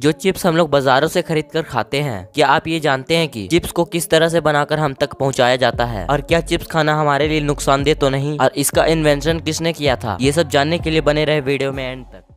जो चिप्स हम लोग बाजारों से खरीद कर खाते हैं क्या आप ये जानते हैं कि चिप्स को किस तरह से बनाकर हम तक पहुंचाया जाता है और क्या चिप्स खाना हमारे लिए नुकसानदेह तो नहीं और इसका इन्वेंशन किसने किया था ये सब जानने के लिए बने रहे वीडियो में एंड तक